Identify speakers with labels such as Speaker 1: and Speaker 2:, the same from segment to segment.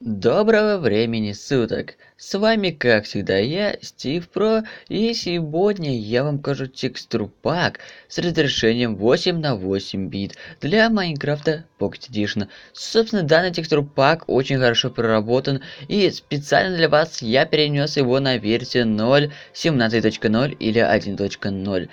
Speaker 1: Доброго времени суток! С вами, как всегда, я, Стив Про, и сегодня я вам покажу текстур пак с разрешением 8 на 8 бит для Майнкрафта Pocket Edition. Собственно, данный текстур пак очень хорошо проработан, и специально для вас я перенес его на версию 0.17.0 или 1.0.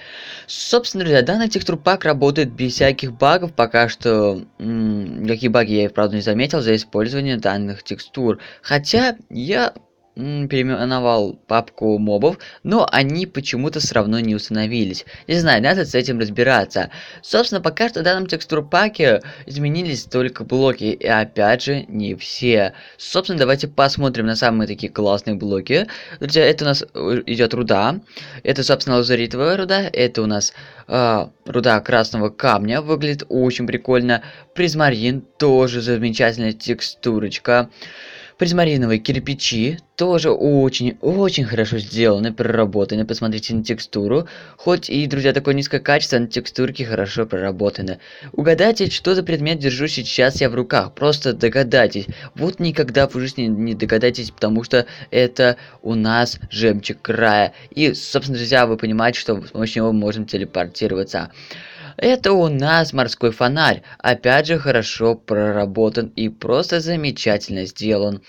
Speaker 1: Собственно, друзья, данный текстур пак работает без всяких багов, пока что... М -м, какие баги я, правда, не заметил за использование данных текстур хотя я переименовал папку мобов, но они почему-то все равно не установились. Не знаю, надо с этим разбираться. Собственно, пока что в данном текстурпаке изменились только блоки, и опять же, не все. Собственно, давайте посмотрим на самые такие классные блоки. Друзья, это у нас э, идет руда, это, собственно, лазуритовая руда, это у нас э, руда красного камня, выглядит очень прикольно. Призмарин тоже замечательная текстурочка призмариновые кирпичи тоже очень-очень хорошо сделаны, проработаны. Посмотрите на текстуру. Хоть и, друзья, такое низкое качество, но текстурки хорошо проработаны. Угадайте, что за предмет держу сейчас я в руках. Просто догадайтесь. Вот никогда в жизни не догадайтесь, потому что это у нас жемчуг края. И, собственно, друзья, вы понимаете, что с помощью него мы можем телепортироваться. Это у нас морской фонарь. Опять же, хорошо проработан и просто замечательно сделан.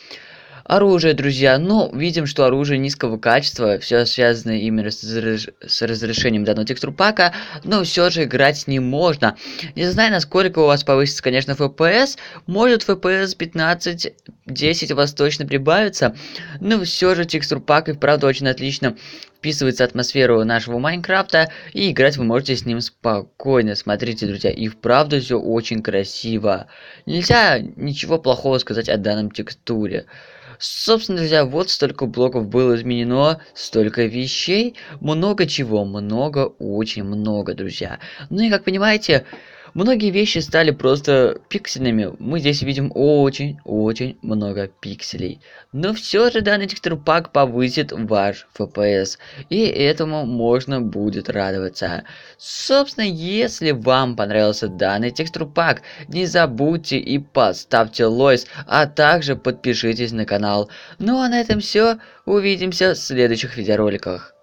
Speaker 1: Оружие, друзья. Ну, видим, что оружие низкого качества. Все связано именно с, разреш... с разрешением данного текстур пака. Но все же играть не можно. Не знаю, насколько у вас повысится, конечно, FPS. Может, FPS 15-10 у вас точно прибавится. Но все же текстур пак и правда очень отлично вписывается атмосферу нашего Майнкрафта, и играть вы можете с ним спокойно. Смотрите, друзья, и вправду все очень красиво. Нельзя ничего плохого сказать о данном текстуре. Собственно, друзья, вот столько блоков было изменено, столько вещей, много чего, много, очень много, друзья. Ну и как понимаете, Многие вещи стали просто пиксельными. Мы здесь видим очень-очень много пикселей. Но все же данный текстур пак повысит ваш FPS. И этому можно будет радоваться. Собственно, если вам понравился данный текстур пак, не забудьте и поставьте лойс, а также подпишитесь на канал. Ну а на этом все. Увидимся в следующих видеороликах.